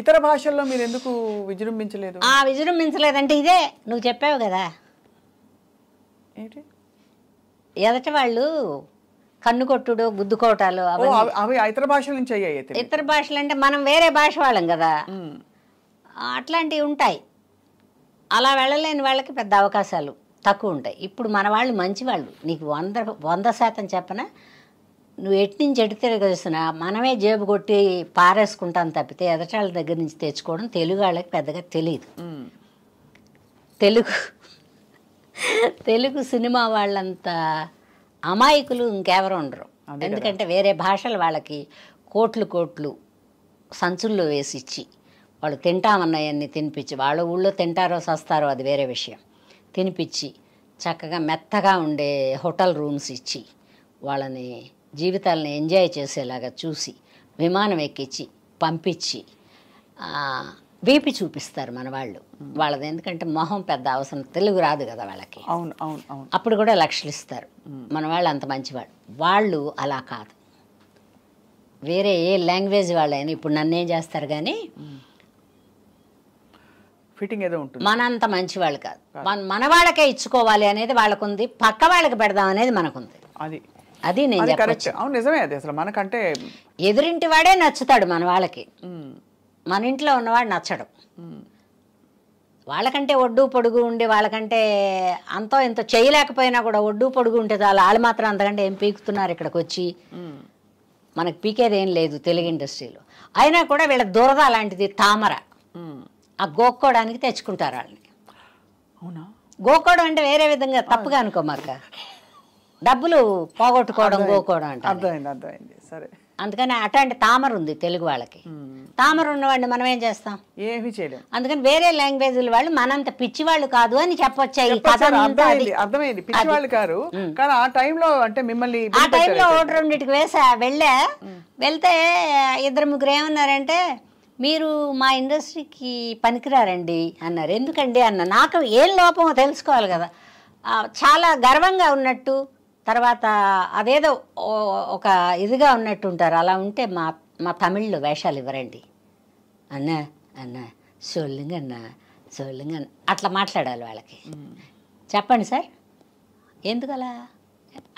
ఇతర భాషల్లో మీరు ఎందుకు విజృంభించలేదు ఆ విజృంభించలేదంటే ఇదే నువ్వు చెప్పావు కదా ఏంటి ఎదట వాళ్ళు కన్ను కొట్టుడు కోటాలు అవి ఇతర భాషల నుంచి అయ్యాయి ఇతర భాషలు అంటే మనం వేరే భాష వాళ్ళం కదా అట్లాంటివి ఉంటాయి అలా వెళ్ళలేని వాళ్ళకి పెద్ద అవకాశాలు తక్కువ ఉంటాయి ఇప్పుడు మన వాళ్ళు మంచి వాళ్ళు నీకు వంద వంద శాతం చెప్పన నువ్వు ఎటు నుంచి ఎటు తిరగలిసిన మనమే జేబు కొట్టి పారేసుకుంటాం తప్పితే ఎదటాళ్ళ దగ్గర నుంచి తెచ్చుకోవడం తెలుగు వాళ్ళకి పెద్దగా తెలియదు తెలుగు తెలుగు సినిమా వాళ్ళంత అమాయకులు ఇంకెవరు ఉండరు ఎందుకంటే వేరే భాషలు వాళ్ళకి కోట్లు కోట్లు సంచుల్లో వేసి ఇచ్చి వాళ్ళు తింటామన్నాయన్ని తినిపించి వాళ్ళ ఊళ్ళో తింటారో సస్తారో అది వేరే విషయం తినిపించి చక్కగా మెత్తగా ఉండే హోటల్ రూమ్స్ ఇచ్చి వాళ్ళని జీవితాలను ఎంజాయ్ చేసేలాగా చూసి విమానం ఎక్కించి పంపించి వీపి చూపిస్తారు మన వాళ్ళు వాళ్ళది ఎందుకంటే మొహం పెద్ద అవసరం తెలుగు రాదు కదా వాళ్ళకి అవును అవును అవును అప్పుడు కూడా లక్షలు ఇస్తారు మన వాళ్ళు అంత మంచివాళ్ళు వాళ్ళు అలా కాదు వేరే ఏ లాంగ్వేజ్ వాళ్ళైనా ఇప్పుడు ఏం చేస్తారు కానీ ఫిట్టింగ్ ఏదో ఉంటుంది మనంత మంచివాళ్ళు కాదు మన మన వాళ్ళకే ఇచ్చుకోవాలి అనేది వాళ్ళకుంది పక్క వాళ్ళకి పెడదాం అనేది మనకుంది అది అది నేను నిజమే అది అసలు మనకంటే ఎదురింటి వాడే నచ్చుతాడు మన వాళ్ళకి మన ఇంట్లో ఉన్నవాడు నచ్చడు వాళ్ళకంటే ఒడ్డు పొడుగు ఉండి వాళ్ళకంటే అంతో ఇంత చేయలేకపోయినా కూడా ఒడ్డు పొడుగు ఉంటే చాలా వాళ్ళు మాత్రం అంతకంటే ఏం పీకుతున్నారు ఇక్కడికి వచ్చి మనకు పీకేదేం లేదు తెలుగు ఇండస్ట్రీలో అయినా కూడా వీళ్ళ దురద అలాంటిది తామర ఆ గోక్కోడానికి తెచ్చుకుంటారు వాళ్ళని అవునా అంటే వేరే విధంగా తప్పుగా అనుకోమాక డబ్బులు పోగొట్టుకోవడం పోకోవడం అంటే అర్థమైంది అర్థమైంది సరే అందుకని అటువంటి తామర ఉంది తెలుగు వాళ్ళకి తామర ఉన్నవాడిని మనం ఏం చేస్తాం ఏమి చేయలేదు అందుకని వేరే లాంగ్వేజ్ వాళ్ళు మనంత పిచ్చి వాళ్ళు కాదు అని చెప్పొచ్చాయి అర్థమైంది పిచ్చి వాళ్ళు కాదు కానీ ఆ టైంలో అంటే మిమ్మల్ని ఆ టైంలో ఓటర్ రెండింటికి వేసా వెళ్ళా వెళ్తే ఇద్దరు ముగ్గురు ఏమన్నారంటే మీరు మా ఇండస్ట్రీకి పనికిరారండి అన్నారు ఎందుకండి అన్న నాకు ఏం లోపమో తెలుసుకోవాలి కదా చాలా గర్వంగా ఉన్నట్టు తర్వాత అదేదో ఒక ఇదిగా ఉన్నట్టుంటారు అలా ఉంటే మా మా తమిళ్లు వేషాలు ఇవ్వరండి అన్న అన్న సొల్లుంగన్న సొల్లుంగన్న అట్లా మాట్లాడాలి వాళ్ళకి చెప్పండి సార్ ఎందుకలా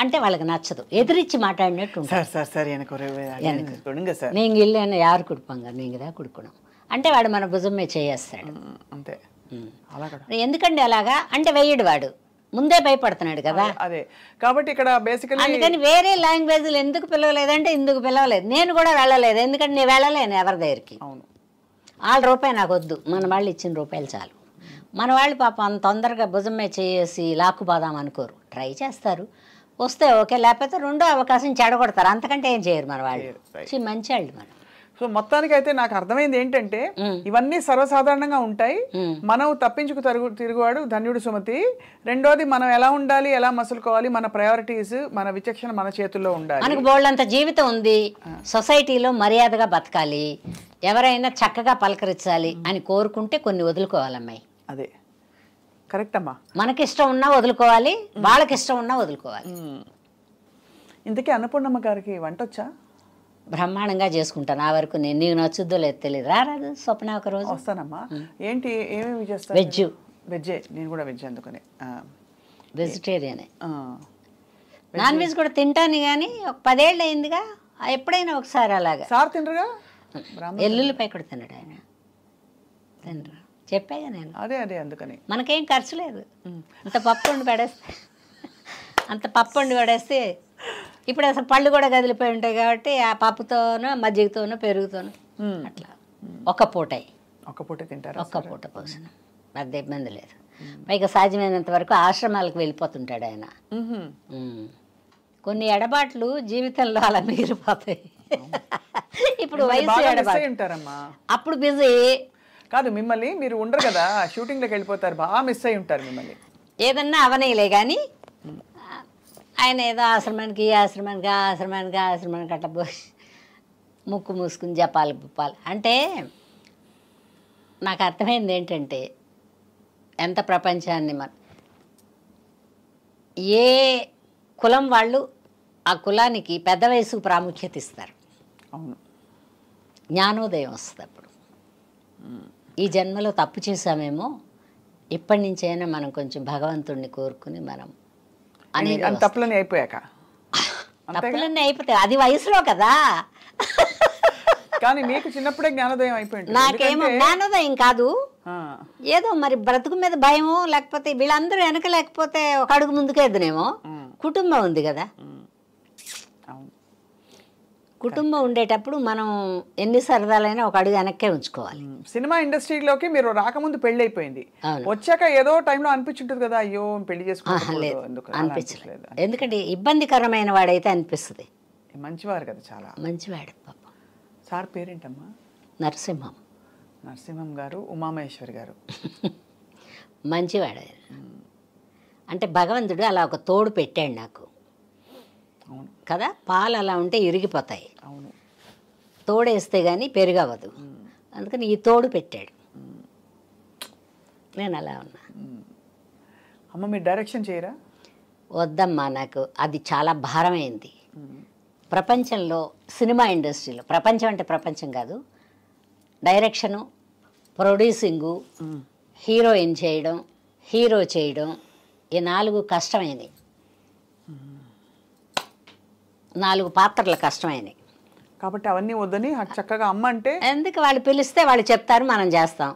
అంటే వాళ్ళకి నచ్చదు ఎదురిచ్చి మాట్లాడినట్టు నేను ఇల్లు యారు எனக்கு ஒரு எனக்கு సార్ అంటే వాడు మన భుజం మీద చేయేస్తాడు అంతే ఎందుకండి అలాగా అంటే వెయ్యడు వాడు ముందే భయపడుతున్నాడు కదా అదే కాబట్టి ఇక్కడ బేసికలీ అందుకని వేరే లాంగ్వేజ్ ఎందుకు పిలవలేదంటే ఇందుకు పిలవలేదు నేను కూడా వెళ్ళలేదు ఎందుకంటే నేను వెళ్ళలేను ఎవరి దగ్గరికి అవును వాళ్ళ రూపాయి నాకు వద్దు మన వాళ్ళు ఇచ్చిన రూపాయలు చాలు మన వాళ్ళు పాపం అంత తొందరగా భుజమే చేసి లాక్కుపోదాం అనుకోరు ట్రై చేస్తారు వస్తే ఓకే లేకపోతే రెండో అవకాశం చెడగొడతారు అంతకంటే ఏం చేయరు మన వాళ్ళు మంచి వాళ్ళు మనం సో మొత్తానికి అయితే నాకు అర్థమైంది ఏంటంటే ఇవన్నీ సర్వసాధారణంగా ఉంటాయి మనం తప్పించుకు తరుగు తిరుగువాడు ధన్యుడు సుమతి రెండోది మనం ఎలా ఉండాలి ఎలా మసులుకోవాలి మన ప్రయారిటీస్ మన విచక్షణ మన చేతుల్లో ఉండాలి మనకు బోళ్ళంత జీవితం ఉంది సొసైటీలో మర్యాదగా బతకాలి ఎవరైనా చక్కగా పలకరించాలి అని కోరుకుంటే కొన్ని వదులుకోవాలమ్మాయి అదే కరెక్ట్ అమ్మా మనకిష్టం ఉన్నా వదులుకోవాలి వాళ్ళకి ఇష్టం ఉన్నా వదులుకోవాలి ఇంతకీ అన్నపూర్ణమ్మ గారికి వంట వచ్చా బ్రహ్మాండంగా చేసుకుంటాను ఆ వరకు నేను నీకు నచ్చుద్దో లేదు తెలియదు రారాదు స్వప్న ఒక రోజు వస్తానమ్మా ఏంటి ఏమేమి చేస్తాను వెజ్ వెజ్జే నేను కూడా వెజ్ అందుకనే వెజిటేరియనే నాన్ వెజ్ కూడా తింటాను కానీ ఒక పదేళ్ళు అయిందిగా ఎప్పుడైనా ఒకసారి అలాగా సార్ తినరుగా ఎల్లుల్లిపై కూడా తినడు ఆయన తినరు చెప్పాగా నేను అదే అదే అందుకని మనకేం ఖర్చు లేదు అంత పప్పు వండి పడేస్తే అంత పప్పు వండి పడేస్తే ఇప్పుడు అసలు పళ్ళు కూడా కదిలిపోయి ఉంటాయి కాబట్టి ఆ పప్పుతోనో మజ్జిగతోనో పెరుగుతోనో అట్లా ఒక పూట ఒక పూట తింటారు ఒక్క పూట భోజనం పెద్ద ఇబ్బంది లేదు పైగా సాధ్యమైనంత వరకు ఆశ్రమాలకు వెళ్ళిపోతుంటాడు ఆయన కొన్ని ఎడబాట్లు జీవితంలో అలా మిగిలిపోతాయి ఇప్పుడు వయసు అప్పుడు బిజీ కాదు మిమ్మల్ని మీరు ఉండరు కదా షూటింగ్లోకి వెళ్ళిపోతారు బాగా మిస్ అయి ఉంటారు మిమ్మల్ని ఏదన్నా అవనయలే కానీ ఆయన ఏదో ఆశ్రమానికి ఈ ఆశ్రమానికి ఆ ఆశ్రమానికి ఆ ఆశ్రమానికి అట్లా పోసి ముక్కు మూసుకుని జపాలి పుప్పాలి అంటే నాకు అర్థమైంది ఏంటంటే ఎంత ప్రపంచాన్ని మన ఏ కులం వాళ్ళు ఆ కులానికి పెద్ద వయసు ప్రాముఖ్యత ఇస్తారు అవును జ్ఞానోదయం వస్తుంది అప్పుడు ఈ జన్మలో తప్పు చేశామేమో ఇప్పటి నుంచైనా మనం కొంచెం భగవంతుణ్ణి కోరుకుని మనం అని తప్పులన్నీ అయిపోయాక తప్పులన్నీ అయిపోతాయి అది వయసులో కదా కానీ మీకు చిన్నప్పుడే జ్ఞానోదయం అయిపోయింది నాకేమో జ్ఞానోదయం కాదు ఏదో మరి బ్రతుకు మీద భయము లేకపోతే వీళ్ళందరూ వెనక లేకపోతే ఒక అడుగు ముందుకేదనేమో కుటుంబం ఉంది కదా కుటుంబం ఉండేటప్పుడు మనం ఎన్ని సరదాలైనా ఒక అడుగు వెనక్కే ఉంచుకోవాలి సినిమా ఇండస్ట్రీలోకి మీరు రాకముందు పెళ్లి అయిపోయింది వచ్చాక ఏదో టైంలో అనిపించుంటుంది కదా అయ్యో పెళ్లి చేసుకోలేదు అనిపించలేదు ఎందుకంటే ఇబ్బందికరమైన వాడైతే అనిపిస్తుంది మంచివారు కదా చాలా మంచివాడు పాపం సార్ పేరేంటమ్మా నరసింహం నరసింహం గారు ఉమామహేశ్వరి గారు మంచివాడు అంటే భగవంతుడు అలా ఒక తోడు పెట్టాడు నాకు కదా పాలు అలా ఉంటే ఇరిగిపోతాయి అవును తోడేస్తే కానీ పెరుగవదు అందుకని ఈ తోడు పెట్టాడు నేను అలా ఉన్నా అమ్మ మీరు డైరెక్షన్ చేయరా వద్దమ్మా నాకు అది చాలా భారమైంది ప్రపంచంలో సినిమా ఇండస్ట్రీలో ప్రపంచం అంటే ప్రపంచం కాదు డైరెక్షను ప్రొడ్యూసింగు హీరోయిన్ చేయడం హీరో చేయడం ఈ నాలుగు కష్టమైనవి నాలుగు పాత్రలు కష్టమైనవి కాబట్టి అవన్నీ వద్దని చక్కగా అమ్మ అంటే ఎందుకు వాళ్ళు పిలిస్తే వాళ్ళు చెప్తారు మనం చేస్తాం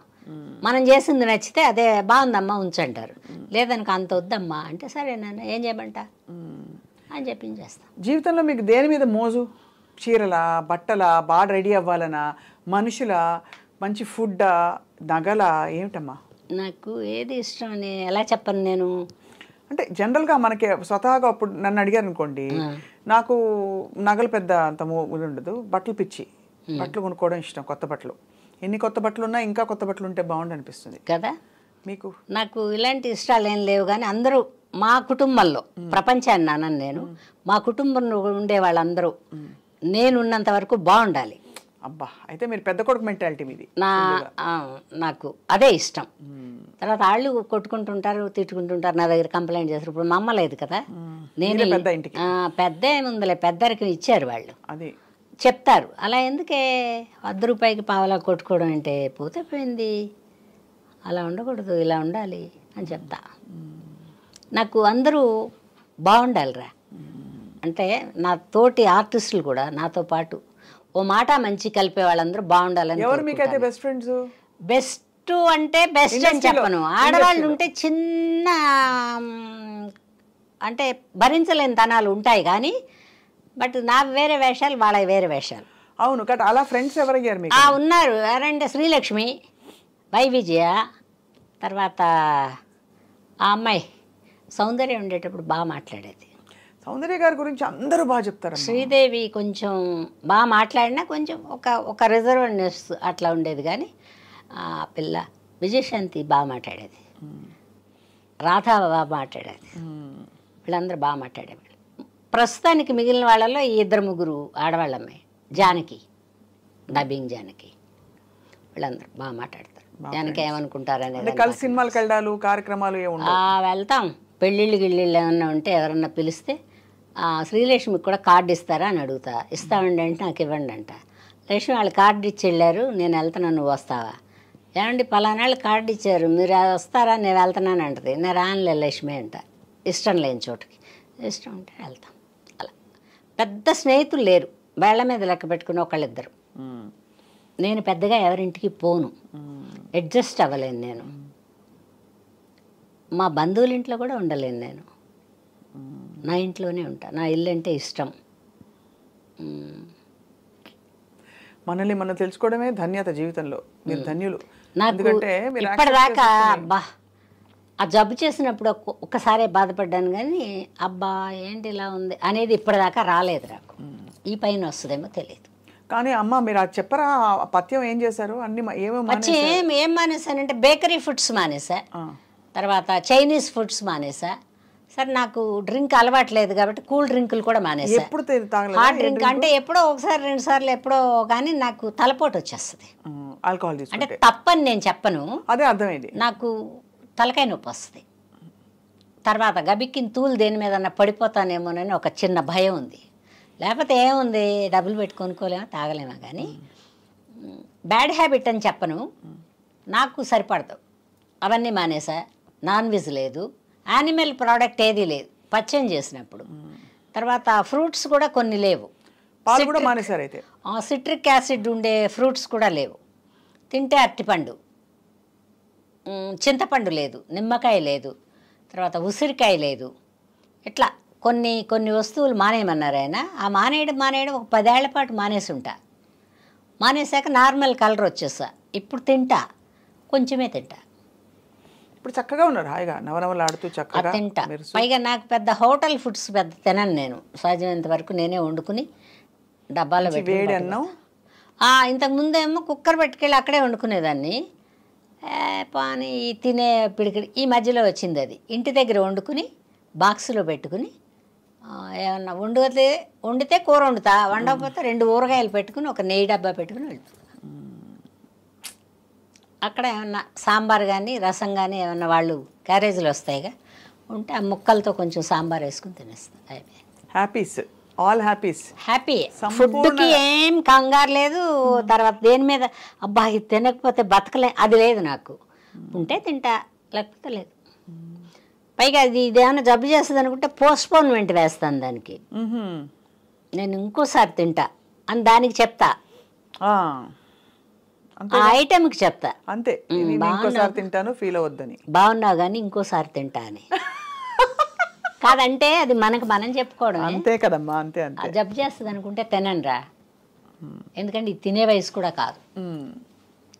మనం చేసింది నచ్చితే అదే బాగుందమ్మా ఉంచంటారు లేదనుక అంత వద్దమ్మా అంటే సరే నాన్న ఏం చేయమంట అని చెప్పి చేస్తాం జీవితంలో మీకు దేని మీద మోజు చీరల బట్టల బాగా రెడీ అవ్వాలనా మనుషుల మంచి ఫుడ్ నగల ఏమిటమ్మా నాకు ఏది ఇష్టం అని ఎలా చెప్పను నేను అంటే జనరల్గా మనకి స్వతహాగా అప్పుడు నన్ను అడిగారు అనుకోండి నాకు నగలు పెద్ద అంత ఉండదు బట్టలు పిచ్చి బట్టలు కొనుక్కోవడం ఇష్టం కొత్త బట్టలు ఎన్ని కొత్త బట్టలు ఉన్నా ఇంకా కొత్త బట్టలు ఉంటే బాగుండు అనిపిస్తుంది కదా మీకు నాకు ఇలాంటి ఇష్టాలు ఏం లేవు కానీ అందరూ మా కుటుంబంలో ప్రపంచాన్ని నేను మా కుటుంబంలో ఉండే వాళ్ళందరూ నేనున్నంత వరకు బాగుండాలి అబ్బా అయితే మీరు పెద్ద కొడుకు మెంటాలిటీ మీది నా నాకు అదే ఇష్టం తర్వాత వాళ్ళు కొట్టుకుంటుంటారు తిట్టుకుంటుంటారు నా దగ్గర కంప్లైంట్ చేస్తారు ఇప్పుడు మా అమ్మ లేదు కదా నేను పెద్ద ఇంటికి పెద్ద ఏముందిలే పెద్దరికి ఇచ్చారు వాళ్ళు అది చెప్తారు అలా ఎందుకే వద్ద రూపాయికి పావలా కొట్టుకోవడం అంటే పోతే పోయింది అలా ఉండకూడదు ఇలా ఉండాలి అని చెప్తా నాకు అందరూ బాగుండాలిరా అంటే నా తోటి ఆర్టిస్టులు కూడా నాతో పాటు ఓ మాట మంచి కలిపే వాళ్ళందరూ బాగుండాలని ఎవరు మీకైతే బెస్ట్ ఫ్రెండ్స్ బెస్ట్ అంటే బెస్ట్ అని చెప్పను ఆడవాళ్ళు ఉంటే చిన్న అంటే భరించలేని తనాలు ఉంటాయి కానీ బట్ నా వేరే వేషాలు వాళ్ళ వేరే వేషాలు అవును అలా ఫ్రెండ్స్ ఎవరయ్యారు ఉన్నారు ఎవరంటే శ్రీలక్ష్మి వై విజయ తర్వాత ఆ అమ్మాయి సౌందర్యం ఉండేటప్పుడు బాగా మాట్లాడేది సౌందర్య గారి గురించి అందరూ బాగా చెప్తారు శ్రీదేవి కొంచెం బాగా మాట్లాడినా కొంచెం ఒక ఒక రిజర్వ్నెస్ అట్లా ఉండేది కానీ ఆ పిల్ల విజయశాంతి బాగా మాట్లాడేది రాధా బాబా మాట్లాడేది వీళ్ళందరూ బాగా మాట్లాడేవాళ్ళు ప్రస్తుతానికి మిగిలిన వాళ్ళలో ఈ ఇద్దరు ముగ్గురు ఆడవాళ్ళమ్మే జానకి డబ్బింగ్ జానకి వీళ్ళందరూ బాగా మాట్లాడతారు జానకి ఏమనుకుంటారు అనేది కలిసి సినిమాలు వెళ్ళాలు కార్యక్రమాలు వెళ్తాం పెళ్ళిళ్ళు గిళ్ళిళ్ళు ఏమన్నా ఉంటే ఎవరన్నా పిలిస్తే శ్రీలక్ష్మికి కూడా కార్డు ఇస్తారా అని అడుగుతా ఇస్తా ఉండంటే నాకు ఇవ్వండి అంట లక్ష్మి వాళ్ళు కార్డు ఇచ్చి వెళ్ళారు నేను వెళ్తున్నాను నువ్వు వస్తావా ఏమండి పలానాళ్ళు కార్డు ఇచ్చారు మీరు వస్తారా నేను వెళ్తున్నాను అంటది నేను రానులే లక్ష్మి అంట ఇష్టం లేని చోటుకి ఇష్టం ఉంటే వెళ్తాం అలా పెద్ద స్నేహితులు లేరు వేళ్ల మీద లెక్క పెట్టుకుని ఒకళ్ళిద్దరు నేను పెద్దగా ఎవరింటికి పోను అడ్జస్ట్ అవ్వలేను నేను మా బంధువుల ఇంట్లో కూడా ఉండలేను నేను నా ఇంట్లోనే ఉంటాను నా ఇల్లు అంటే ఇష్టం మనల్ని మనం తెలుసుకోవడమే ధన్యత జీవితంలో మీరు ధన్యులు నాకు ఇప్పటిదాకా అబ్బా ఆ జబ్బు చేసినప్పుడు ఒక్కసారే బాధపడ్డాను కానీ అబ్బా ఏంటి ఇలా ఉంది అనేది ఇప్పటిదాకా రాలేదు నాకు ఈ పైన వస్తుందేమో తెలియదు కానీ అమ్మ మీరు అది చెప్పరా పథ్యం ఏం చేశారు అన్ని ఏమేమి ఏం మానేశానంటే బేకరీ ఫుడ్స్ మానేసా తర్వాత చైనీస్ ఫుడ్స్ మానేసా సార్ నాకు డ్రింక్ అలవాట్లేదు కాబట్టి కూల్ డ్రింకులు కూడా మానేసి ఎప్పుడు హార్డ్ డ్రింక్ అంటే ఎప్పుడో ఒకసారి రెండు సార్లు ఎప్పుడో కానీ నాకు తలపోటు వచ్చేస్తుంది ఆల్కహాల్ అంటే తప్పని నేను చెప్పను అదే అర్థమైంది నాకు తలకాయ నొప్పి వస్తుంది తర్వాత గబిక్కిన తూలు దేని మీద పడిపోతానేమోనని ఒక చిన్న భయం ఉంది లేకపోతే ఏముంది డబ్బులు పెట్టుకొనుకోలేమో తాగలేమా కానీ బ్యాడ్ హ్యాబిట్ అని చెప్పను నాకు సరిపడదు అవన్నీ మానేసా నాన్ వెజ్ లేదు యానిమల్ ప్రోడక్ట్ ఏది లేదు పచ్చని చేసినప్పుడు తర్వాత ఫ్రూట్స్ కూడా కొన్ని లేవు కూడా సిట్రిక్ యాసిడ్ ఉండే ఫ్రూట్స్ కూడా లేవు తింటే అరటిపండు చింతపండు లేదు నిమ్మకాయ లేదు తర్వాత ఉసిరికాయ లేదు ఇట్లా కొన్ని కొన్ని వస్తువులు మానేయమన్నారు ఆయన ఆ మానేయడం మానేయడం ఒక పదేళ్ల పాటు మానేసి ఉంటా మానేశాక నార్మల్ కలర్ వచ్చేసా ఇప్పుడు తింటా కొంచెమే తింటా ఇప్పుడు చక్కగా ఉన్నారు హాయిగా నవనవలాడుతూ చక్కగా తింటా పైగా నాకు పెద్ద హోటల్ ఫుడ్స్ పెద్ద తినను నేను సహజమైనంత వరకు నేనే వండుకుని డబ్బాలో వేడి అన్నం ఇంతకుముందేమో కుక్కర్ పెట్టుకెళ్ళి అక్కడే వండుకునేదాన్ని పానీ తినే పిడికిడి ఈ మధ్యలో వచ్చింది అది ఇంటి దగ్గర వండుకుని బాక్సులో పెట్టుకుని ఏమన్నా వండితే వండితే కూర వండుతా వండకపోతే రెండు ఊరగాయలు పెట్టుకుని ఒక నెయ్యి డబ్బా పెట్టుకుని వెళ్తాను అక్కడ ఏమన్నా సాంబార్ కానీ రసం కానీ ఏమన్నా వాళ్ళు క్యారేజీలు వస్తాయిగా ఉంటే ఆ ముక్కలతో కొంచెం సాంబార్ వేసుకుని తినేస్తుంది హ్యాపీస్ ఆల్ హ్యాపీస్ హ్యాపీ ఫుడ్కి ఏం కంగారు లేదు తర్వాత దేని మీద అబ్బా ఇది తినకపోతే బతకలే అది లేదు నాకు ఉంటే తింటా లేకపోతే లేదు పైగా అది ఇదేమన్నా జబ్బు చేస్తుంది అనుకుంటే పోస్ట్పోన్మెంట్ వేస్తాను దానికి నేను ఇంకోసారి తింటా అని దానికి చెప్తా ఆ ఐటెంకి చెప్తా అంతే ఇంకోసారి తింటాను ఫీల్ అవద్దని బాగున్నావు కానీ ఇంకోసారి తింటా అని కాదంటే అది మనకు మనం చెప్పుకోవడం అంతే కదమ్మా అంతే అంతే జబ్బు చేస్తుంది అనుకుంటే తినండి ఎందుకంటే ఇది తినే వయసు కూడా కాదు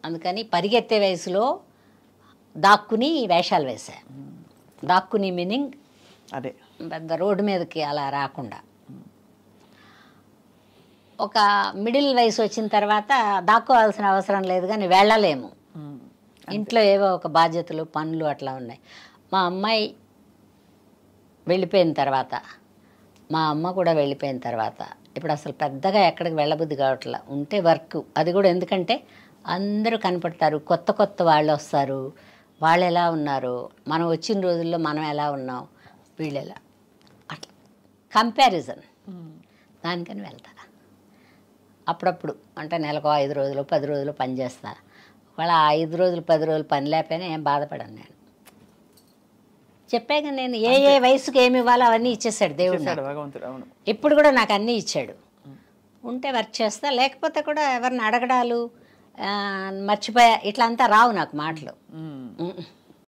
అందుకని పరిగెత్తే వయసులో దాక్కుని వేషాలు వేశా దాక్కుని మీనింగ్ అదే పెద్ద రోడ్డు మీదకి అలా రాకుండా ఒక మిడిల్ వయసు వచ్చిన తర్వాత దాక్కోవాల్సిన అవసరం లేదు కానీ వెళ్ళలేము ఇంట్లో ఏవో ఒక బాధ్యతలు పనులు అట్లా ఉన్నాయి మా అమ్మాయి వెళ్ళిపోయిన తర్వాత మా అమ్మ కూడా వెళ్ళిపోయిన తర్వాత ఇప్పుడు అసలు పెద్దగా ఎక్కడికి వెళ్ళబుద్ధి కావట్లా ఉంటే వర్క్ అది కూడా ఎందుకంటే అందరూ కనపడతారు కొత్త కొత్త వాళ్ళు వస్తారు వాళ్ళు ఎలా ఉన్నారు మనం వచ్చిన రోజుల్లో మనం ఎలా ఉన్నాం వీళ్ళు ఎలా అట్లా కంపారిజన్ దానికని వెళ్తారా అప్పుడప్పుడు అంటే నెలకు ఐదు రోజులు పది రోజులు పని చేస్తా ఒకవేళ ఐదు రోజులు పది రోజులు పని లేకపోయినా ఏం బాధపడను నేను చెప్పాక నేను ఏ ఏ వయసుకు ఏమి ఇవ్వాలో అవన్నీ ఇచ్చేసాడు దేవుడు ఇప్పుడు కూడా నాకు అన్నీ ఇచ్చాడు ఉంటే వర్క్ చేస్తా లేకపోతే కూడా ఎవరిని అడగడాలు మర్చిపోయా ఇట్లా అంతా రావు నాకు మాటలు